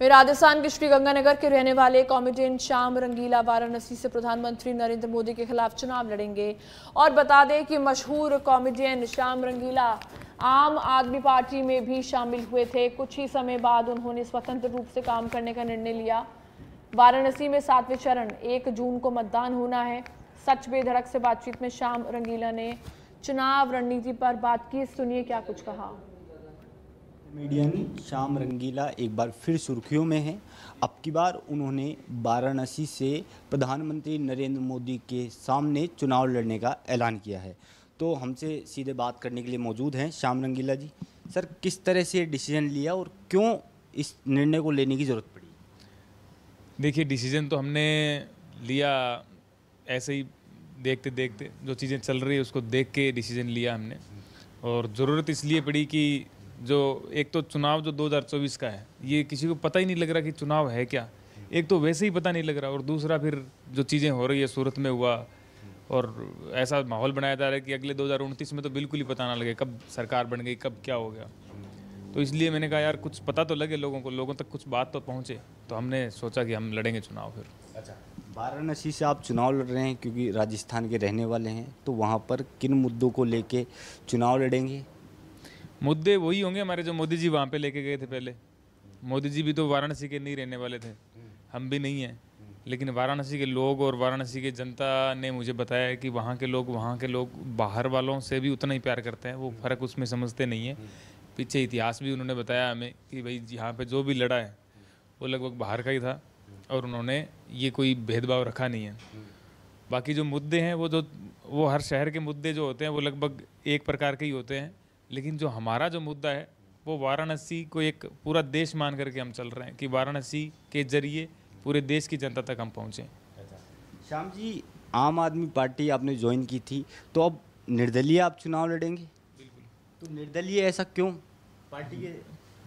वे राजस्थान के श्रीगंगानगर के रहने वाले कॉमेडियन श्याम रंगीला वाराणसी से प्रधानमंत्री नरेंद्र मोदी के खिलाफ चुनाव लड़ेंगे और बता दें कि मशहूर कॉमेडियन श्याम रंगीला आम आदमी पार्टी में भी शामिल हुए थे कुछ ही समय बाद उन्होंने स्वतंत्र रूप से काम करने का निर्णय लिया वाराणसी में सातवें चरण एक जून को मतदान होना है सच बेधड़क से बातचीत में श्याम रंगीला ने चुनाव रणनीति पर बात की सुनिए क्या कुछ कहा कॉमेडियन श्याम रंगीला एक बार फिर सुर्खियों में हैं अब की बार उन्होंने वाराणसी से प्रधानमंत्री नरेंद्र मोदी के सामने चुनाव लड़ने का ऐलान किया है तो हमसे सीधे बात करने के लिए मौजूद हैं श्याम रंगीला जी सर किस तरह से डिसीजन लिया और क्यों इस निर्णय को लेने की ज़रूरत पड़ी देखिए डिसीजन तो हमने लिया ऐसे ही देखते देखते जो चीज़ें चल रही है उसको देख के डिसीजन लिया हमने और ज़रूरत इसलिए पड़ी कि जो एक तो चुनाव जो 2024 का है ये किसी को पता ही नहीं लग रहा कि चुनाव है क्या एक तो वैसे ही पता नहीं लग रहा और दूसरा फिर जो चीज़ें हो रही है सूरत में हुआ और ऐसा माहौल बनाया जा रहा है कि अगले दो में तो बिल्कुल ही पता ना लगे कब सरकार बन गई कब क्या हो गया तो इसलिए मैंने कहा यार कुछ पता तो लगे लोगों को लोगों तक कुछ बात तो पहुँचे तो हमने सोचा कि हम लड़ेंगे चुनाव फिर अच्छा वाराणसी से आप चुनाव लड़ रहे हैं क्योंकि राजस्थान के रहने वाले हैं तो वहाँ पर किन मुद्दों को लेके चुनाव लड़ेंगे मुद्दे वही होंगे हमारे जो मोदी जी वहाँ पे लेके गए थे पहले मोदी जी भी तो वाराणसी के नहीं रहने वाले थे हम भी नहीं हैं लेकिन वाराणसी के लोग और वाराणसी के जनता ने मुझे बताया कि वहाँ के लोग वहाँ के लोग बाहर वालों से भी उतना ही प्यार करते हैं वो फ़र्क उसमें समझते नहीं है पीछे इतिहास भी उन्होंने बताया हमें कि भाई यहाँ पर जो भी लड़ा है वो लगभग बाहर का ही था और उन्होंने ये कोई भेदभाव रखा नहीं है बाकी जो मुद्दे हैं वो जो वो हर शहर के मुद्दे जो होते हैं वो लगभग एक प्रकार के ही होते हैं लेकिन जो हमारा जो मुद्दा है वो वाराणसी को एक पूरा देश मान करके हम चल रहे हैं कि वाराणसी के जरिए पूरे देश की जनता तक हम पहुँचें अच्छा। श्याम जी आम आदमी पार्टी आपने ज्वाइन की थी तो अब निर्दलीय आप चुनाव लड़ेंगे बिल्कुल तो निर्दलीय ऐसा क्यों पार्टी के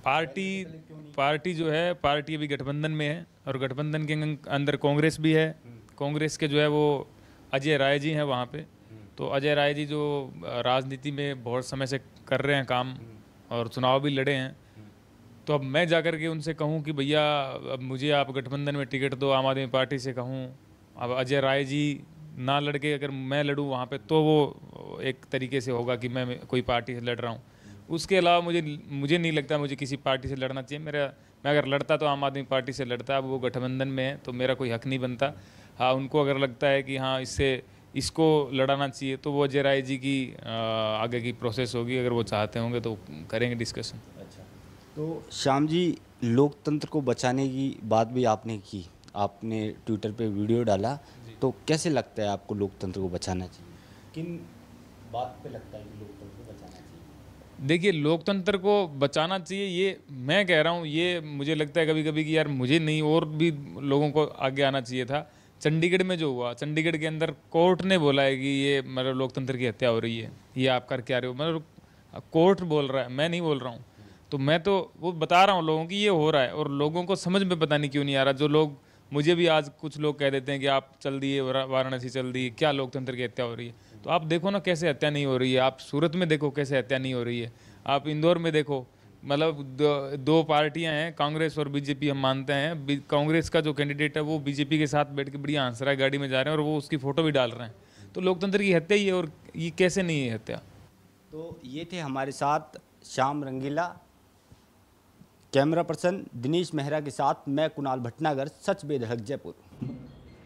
पार्टी पार्टी जो है पार्टी अभी गठबंधन में है और गठबंधन के अंदर कांग्रेस भी है हम्म। कांग्रेस के जो है वो अजय राय जी हैं वहाँ पे तो अजय राय जी जो राजनीति में बहुत समय से कर रहे हैं काम और चुनाव भी लड़े हैं तो अब मैं जा कर के उनसे कहूँ कि भैया अब मुझे आप गठबंधन में टिकट दो आम आदमी पार्टी से कहूँ अब अजय राय जी ना लड़के अगर मैं लड़ूँ वहाँ पे तो वो एक तरीके से होगा कि मैं कोई पार्टी से लड़ रहा हूँ उसके अलावा मुझे मुझे नहीं लगता मुझे किसी पार्टी से लड़ना चाहिए मेरा मैं अगर लड़ता तो आम आदमी पार्टी से लड़ता अब वो गठबंधन में है तो मेरा कोई हक नहीं बनता हाँ उनको अगर लगता है कि हाँ इससे इसको लड़ाना चाहिए तो वो अजय राय जी की आगे की प्रोसेस होगी अगर वो चाहते होंगे तो करेंगे डिस्कशन अच्छा तो श्याम जी लोकतंत्र को बचाने की बात भी आपने की आपने ट्विटर पे वीडियो डाला तो कैसे लगता है आपको लोकतंत्र को बचाना चाहिए किन बात पे लगता है कि लोकतंत्र को बचाना चाहिए देखिए लोकतंत्र को बचाना चाहिए ये मैं कह रहा हूँ ये मुझे लगता है कभी कभी कि यार मुझे नहीं और भी लोगों को आगे आना चाहिए था चंडीगढ़ में जो हुआ चंडीगढ़ के अंदर कोर्ट ने बोला है कि ये मतलब लोकतंत्र की हत्या हो रही है ये आप करके क्या रहे हो मतलब कोर्ट बोल रहा है मैं नहीं बोल रहा हूँ तो मैं तो वो बता रहा हूँ लोगों की ये हो रहा है और लोगों को समझ में पता नहीं क्यों नहीं आ रहा जो लोग मुझे भी आज कुछ लोग कह देते हैं कि आप चल दिए वाराणसी चल दिए क्या लोकतंत्र की हत्या हो रही है तो आप देखो ना कैसे हत्या नहीं हो रही है आप सूरत में देखो कैसे हत्या नहीं हो रही है आप इंदौर में देखो मतलब दो, दो पार्टियां हैं कांग्रेस और बीजेपी हम मानते हैं कांग्रेस का जो कैंडिडेट है वो बीजेपी के साथ बैठ के बढ़िया हंस रहा है गाड़ी में जा रहे हैं और वो उसकी फ़ोटो भी डाल रहे हैं तो लोकतंत्र की हत्या ही है और ये कैसे नहीं है हत्या तो ये थे हमारे साथ श्याम रंगीला कैमरा पर्सन दिनेश मेहरा के साथ मैं कुणाल भटनागर सच बेदहक जयपुर